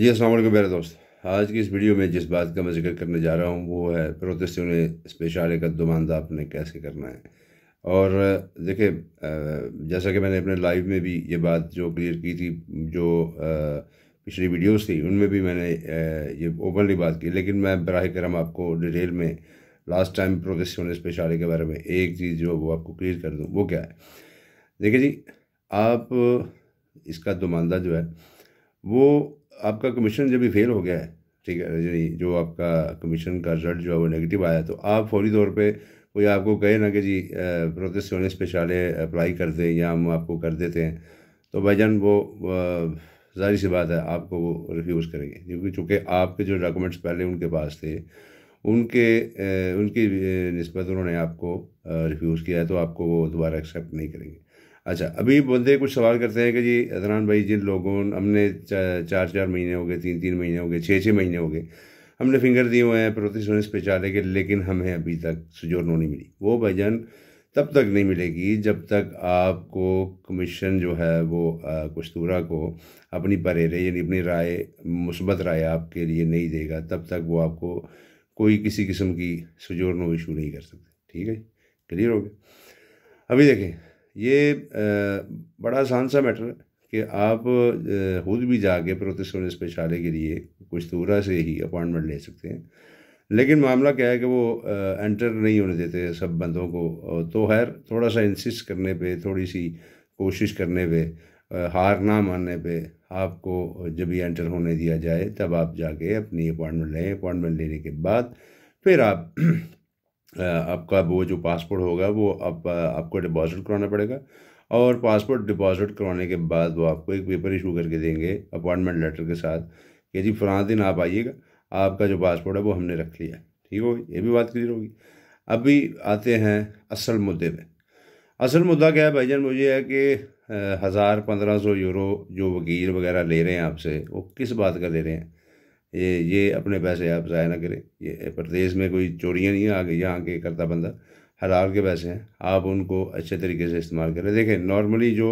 जी असल मेरे दोस्त आज की इस वीडियो में जिस बात का मैं जिक्र करने जा रहा हूँ वो है प्रोटेस्टियों ने स्पेशल दुमानदा आपने कैसे करना है और देखिए जैसा कि मैंने अपने लाइव में भी ये बात जो क्लियर की थी जो पिछली वीडियोस थी उनमें भी मैंने ये ओपनली बात की लेकिन मैं बरह करम आपको डिटेल में लास्ट टाइम प्रोटेस्टियों ने स्पेशल के बारे में एक चीज़ जो वो आपको क्लियर कर दूँ वो क्या है देखिए जी आप इसका दुमानदा जो है वो आपका कमीशन जब भी फेल हो गया है ठीक है जो आपका कमीशन का रिजल्ट जो है वो नेगेटिव आया तो आप फौरी तौर पर कोई आपको कहे ना कि जी होने स्पेशले अप्लाई कर दें या हम आपको कर देते हैं तो जान वो जाहिर सी बात है आपको वो रिफ्यूज़ करेंगे क्योंकि चूँकि आपके जो डॉक्यूमेंट्स पहले उनके पास थे उनके उनकी नस्बत उन्होंने आपको रिफ्यूज़ किया है तो आपको वो दोबारा एक्सेप्ट नहीं करेंगे अच्छा अभी बंदे कुछ सवाल करते हैं कि जी अदनान भाई जिन लोगों हमने चार चार महीने हो गए तीन तीन महीने हो गए छः छः महीने हो गए हमने फिंगर दिए हुए हैं प्रोतिस पे चाले के लेकिन हमें अभी तक सुजोरनो नहीं मिली वो भजन तब तक नहीं मिलेगी जब तक आपको कमीशन जो है वो कस्तूरा को अपनी परेरे यानी अपनी राय मुस्बत राय आपके लिए नहीं देगा तब तक वो आपको कोई किसी किस्म की सुजोरनो इशू नहीं कर सकते ठीक है क्लियर हो गया अभी देखें ये बड़ा आसान सा मैटर कि आप खुद भी जाके प्रोतेसोन स्पेशाले के लिए कुछ दूरा तो से ही अपॉइंटमेंट ले सकते हैं लेकिन मामला क्या है कि वो एंटर नहीं होने देते सब बंदों को तो खैर थोड़ा सा इंसिस करने पे थोड़ी सी कोशिश करने पे हार ना मानने पे आपको जब भी एंटर होने दिया जाए तब आप जाके अपनी अपॉइंटमेंट लें अपॉइंटमेंट लेने के बाद फिर आप आपका वो जो पासपोर्ट होगा वो आप आपको डिपॉजिट कराना पड़ेगा और पासपोर्ट डिपॉजिट करवाने के बाद वो आपको एक पेपर इशू करके देंगे अपॉइंटमेंट लेटर के साथ कि जी फला दिन आप आइएगा आपका जो पासपोर्ट है वो हमने रख लिया ठीक हो ये भी बात क्लियर होगी अभी आते हैं असल मुद्दे पर असल मुद्दा क्या है भाईजान मुझे है कि हज़ार पंद्रह सौ यूरो जो वकील वगैरह ले रहे हैं आपसे वो किस बात का ले रहे हैं ये ये अपने पैसे आप ज़ाया ना करें ये प्रदेश में कोई चोरियाँ नहीं आ गई यहाँ के करता बंदा हलाल के पैसे हैं आप उनको अच्छे तरीके से इस्तेमाल करें देखें नॉर्मली जो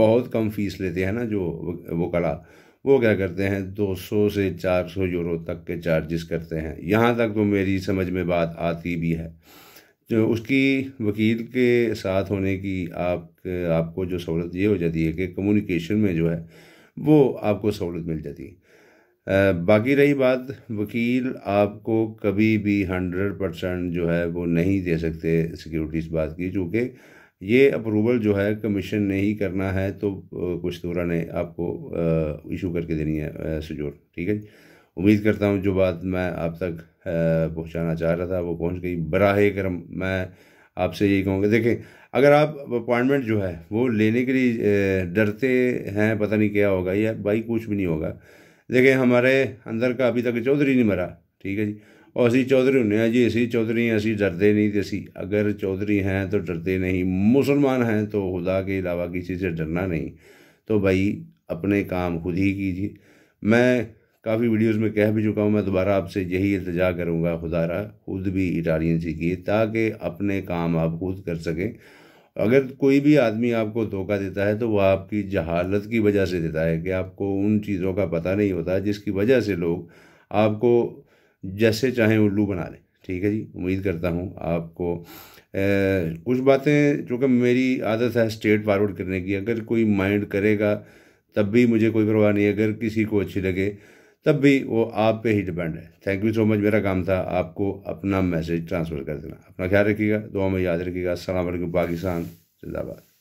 बहुत कम फीस लेते हैं ना जो वो कला वो क्या करते हैं 200 से 400 यूरो तक के चार्जेस करते हैं यहाँ तक तो मेरी समझ में बात आती भी है जो उसकी वकील के साथ होने की आप आपको जो सहूलत ये हो जाती है कि कम्युनिकेशन में जो है वो आपको सहूलत मिल जाती है बाकी रही बात वकील आपको कभी भी हंड्रेड परसेंट जो है वो नहीं दे सकते सिक्योरिटीज़ बात की चूँकि ये अप्रूवल जो है कमीशन ने ही करना है तो कुछ दौरा तो ने आपको इशू करके देनी है सजोर ठीक है उम्मीद करता हूँ जो बात मैं आप तक पहुँचाना चाह रहा था वो पहुँच गई बराह करम मैं आपसे यही कहूँगा देखें अगर आप अपॉइंटमेंट जो है वो लेने के लिए डरते हैं पता नहीं क्या होगा या भाई कुछ भी नहीं होगा देखिए हमारे अंदर का अभी तक चौधरी नहीं मरा ठीक है जी और ਅਸੀਂ चौधरी होंगे जी असी चौधरी असी डरते नहीं ਨਹੀਂ तो असी अगर चौधरी हैं तो डरते नहीं मुसलमान हैं तो खुदा के अलावा किसी से डरना नहीं तो भाई अपने काम खुद ही कीजिए मैं काफ़ी वीडियोस में कह भी चुका हूँ मैं दोबारा आपसे यही इल्तजा करूँगा खुदारा खुद भी इटालियन सीखिए ताकि अपने काम आप खुद कर सकें अगर कोई भी आदमी आपको धोखा देता है तो वह आपकी जहालत की वजह से देता है कि आपको उन चीज़ों का पता नहीं होता जिसकी वजह से लोग आपको जैसे चाहें उल्लू बना लें ठीक है जी उम्मीद करता हूँ आपको ए, कुछ बातें चूँकि मेरी आदत है स्ट्रेट फॉरवर्ड करने की अगर कोई माइंड करेगा तब भी मुझे कोई परवाह नहीं अगर किसी को अच्छी लगे तब भी वो आप पे ही डिपेंड है थैंक यू सो मच मेरा काम था आपको अपना मैसेज ट्रांसफ़र कर देना अपना ख्याल रखिएगा दुआ में याद रखिएगा असल पाकिस्तान जिंदाबाद